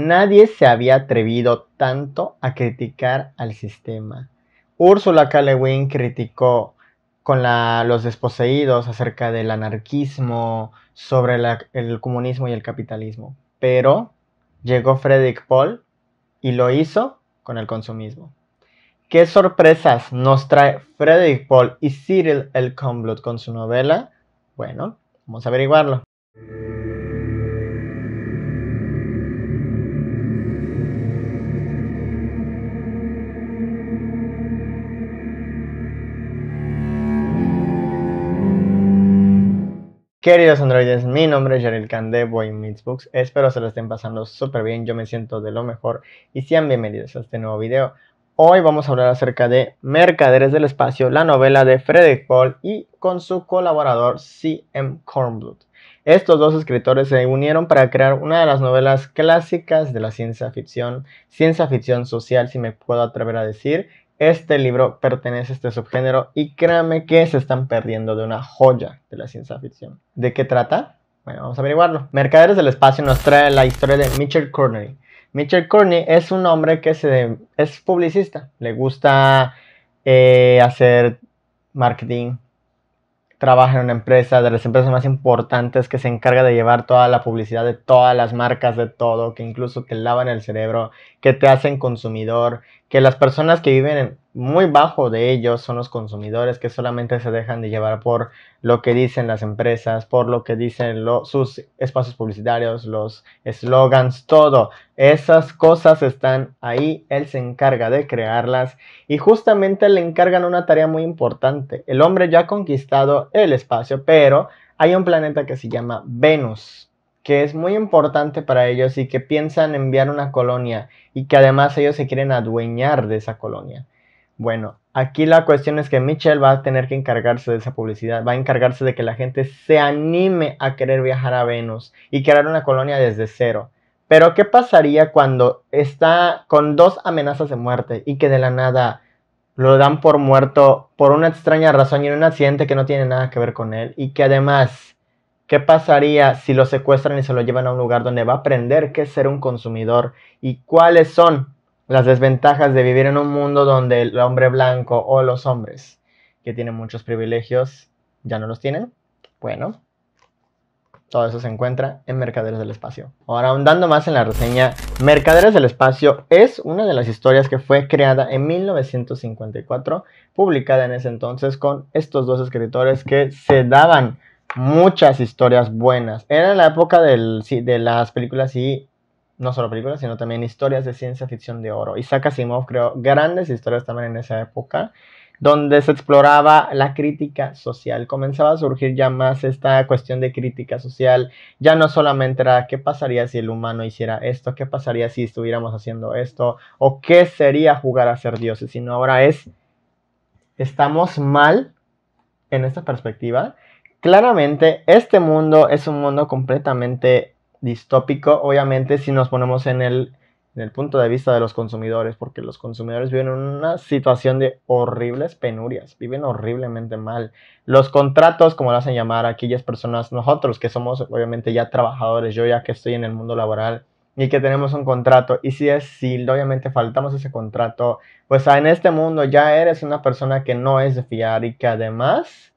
Nadie se había atrevido tanto a criticar al sistema. Ursula K. criticó con los desposeídos acerca del anarquismo, sobre el comunismo y el capitalismo. Pero llegó Frederick Paul y lo hizo con el consumismo. ¿Qué sorpresas nos trae Frederick Paul y Cyril El con su novela? Bueno, vamos a averiguarlo. Queridos androides, mi nombre es Jeril Khan de Boy Meets Books. Espero se lo estén pasando súper bien, yo me siento de lo mejor y sean bienvenidos a este nuevo video. Hoy vamos a hablar acerca de Mercaderes del Espacio, la novela de Frederick Paul y con su colaborador C.M. Kornbluth. Estos dos escritores se unieron para crear una de las novelas clásicas de la ciencia ficción, ciencia ficción social si me puedo atrever a decir, este libro pertenece a este subgénero y créanme que se están perdiendo de una joya de la ciencia ficción. ¿De qué trata? Bueno, vamos a averiguarlo. Mercaderes del Espacio nos trae la historia de Mitchell Courtney. Mitchell Courtney es un hombre que se, es publicista, le gusta eh, hacer marketing, trabaja en una empresa, de las empresas más importantes que se encarga de llevar toda la publicidad de todas las marcas, de todo, que incluso te lavan el cerebro, que te hacen consumidor, que las personas que viven en, muy bajo de ellos son los consumidores que solamente se dejan de llevar por lo que dicen las empresas, por lo que dicen sus espacios publicitarios, los slogans, todo. Esas cosas están ahí, él se encarga de crearlas y justamente le encargan una tarea muy importante. El hombre ya ha conquistado el espacio, pero hay un planeta que se llama Venus que es muy importante para ellos y que piensan enviar una colonia y que además ellos se quieren adueñar de esa colonia. Bueno, aquí la cuestión es que Michelle va a tener que encargarse de esa publicidad, va a encargarse de que la gente se anime a querer viajar a Venus y crear una colonia desde cero. Pero ¿qué pasaría cuando está con dos amenazas de muerte y que de la nada lo dan por muerto por una extraña razón y en un accidente que no tiene nada que ver con él? Y que además, ¿qué pasaría si lo secuestran y se lo llevan a un lugar donde va a aprender qué es ser un consumidor y cuáles son las desventajas de vivir en un mundo donde el hombre blanco o los hombres que tienen muchos privilegios ya no los tienen. Bueno, todo eso se encuentra en Mercaderes del Espacio. Ahora, ahondando más en la reseña, Mercaderes del Espacio es una de las historias que fue creada en 1954, publicada en ese entonces con estos dos escritores que se daban muchas historias buenas. Era la época del, de las películas y no solo películas, sino también historias de ciencia ficción de oro. Isaac Asimov creó grandes historias también en esa época, donde se exploraba la crítica social. Comenzaba a surgir ya más esta cuestión de crítica social. Ya no solamente era qué pasaría si el humano hiciera esto, qué pasaría si estuviéramos haciendo esto, o qué sería jugar a ser dioses, sino ahora es, estamos mal en esta perspectiva. Claramente, este mundo es un mundo completamente distópico, obviamente, si nos ponemos en el, punto de vista de los consumidores, porque los consumidores viven una situación de horribles penurias, viven horriblemente mal. Los contratos, como lo hacen llamar aquellas personas, nosotros que somos obviamente ya trabajadores, yo ya que estoy en el mundo laboral y que tenemos un contrato, y si es si obviamente faltamos ese contrato, pues en este mundo ya eres una persona que no es de fiar y que además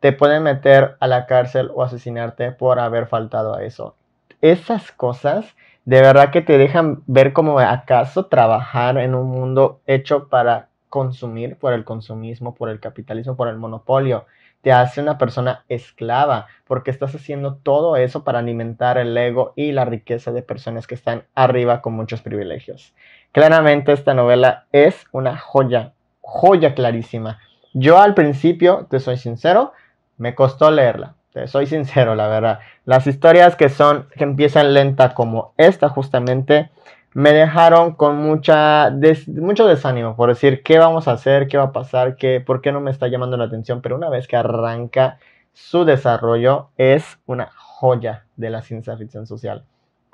te pueden meter a la cárcel o asesinarte por haber faltado a eso esas cosas de verdad que te dejan ver como acaso trabajar en un mundo hecho para consumir por el consumismo, por el capitalismo, por el monopolio. Te hace una persona esclava porque estás haciendo todo eso para alimentar el ego y la riqueza de personas que están arriba con muchos privilegios. Claramente esta novela es una joya, joya clarísima. Yo al principio, te soy sincero, me costó leerla soy sincero, la verdad. Las historias que son, que empiezan lenta como esta justamente, me dejaron con mucha mucho desánimo por decir qué vamos a hacer, qué va a pasar, qué, por qué no me está llamando la atención, pero una vez que arranca su desarrollo es una joya de la ciencia ficción social.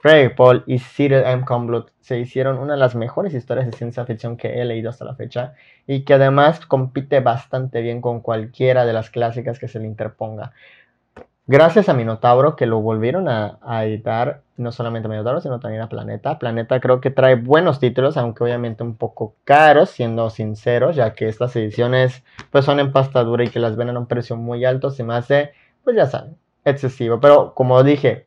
Ray Paul y Cyril M. Comblot se hicieron una de las mejores historias de ciencia ficción que he leído hasta la fecha y que además compite bastante bien con cualquiera de las clásicas que se le interponga. Gracias a Minotauro que lo volvieron a, editar, no solamente a Minotauro, sino también a Planeta. Planeta creo que trae buenos títulos, aunque obviamente un poco caros, siendo sinceros, ya que estas ediciones pues son en pasta dura y que las ven a un precio muy alto, se me hace, pues ya saben, excesivo. Pero como dije,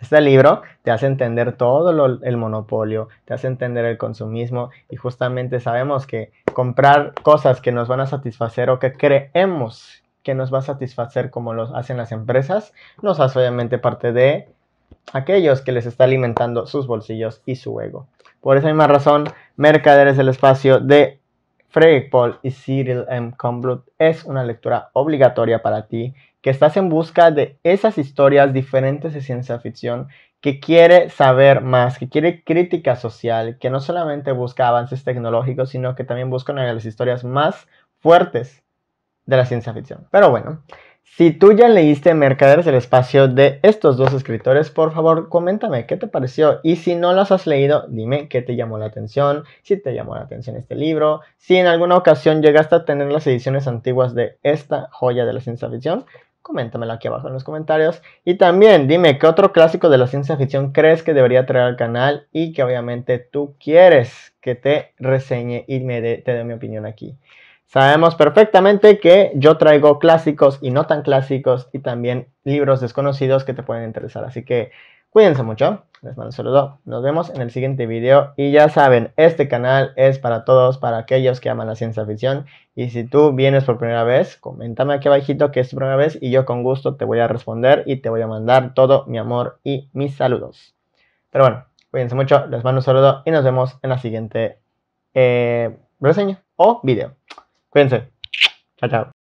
este libro te hace entender todo el monopolio, te hace entender el consumismo y justamente sabemos que comprar cosas que nos van a satisfacer o que creemos que nos va a satisfacer como lo hacen las empresas, nos hace obviamente parte de aquellos que les está alimentando sus bolsillos y su ego. Por esa misma razón, Mercaderes del Espacio de Frederick Paul y Cyril M. Comblut es una lectura obligatoria para ti que estás en busca de esas historias diferentes de ciencia ficción que quiere saber más, que quiere crítica social, que no solamente busca avances tecnológicos, sino que también busca una de las historias más fuertes de la ciencia ficción. Pero bueno, si tú ya leíste Mercaderes del Espacio de estos dos escritores, por favor, coméntame qué te pareció. Y si no las has leído, dime qué te llamó la atención, si te llamó la atención este libro, si en alguna ocasión llegaste a tener las ediciones antiguas de esta joya de la ciencia ficción. Coméntamelo aquí abajo en los comentarios. Y también dime qué otro clásico de la ciencia ficción crees que debería traer al canal y que obviamente tú quieres que te reseñe y me te dé mi opinión aquí. Sabemos perfectamente que yo traigo clásicos y no tan clásicos y también libros desconocidos que te pueden interesar. Así que cuídense mucho. Les mando un saludo. Nos vemos en el siguiente video. Y ya saben, este canal es para todos, para aquellos que aman la ciencia ficción. Y si tú vienes por primera vez, coméntame aquí abajito que es tu primera vez y yo con gusto te voy a responder y te voy a mandar todo mi amor y mis saludos. Pero bueno, cuídense mucho. Les mando un saludo y nos vemos en la siguiente eh, reseña o video. Cuídense. Chao, chao.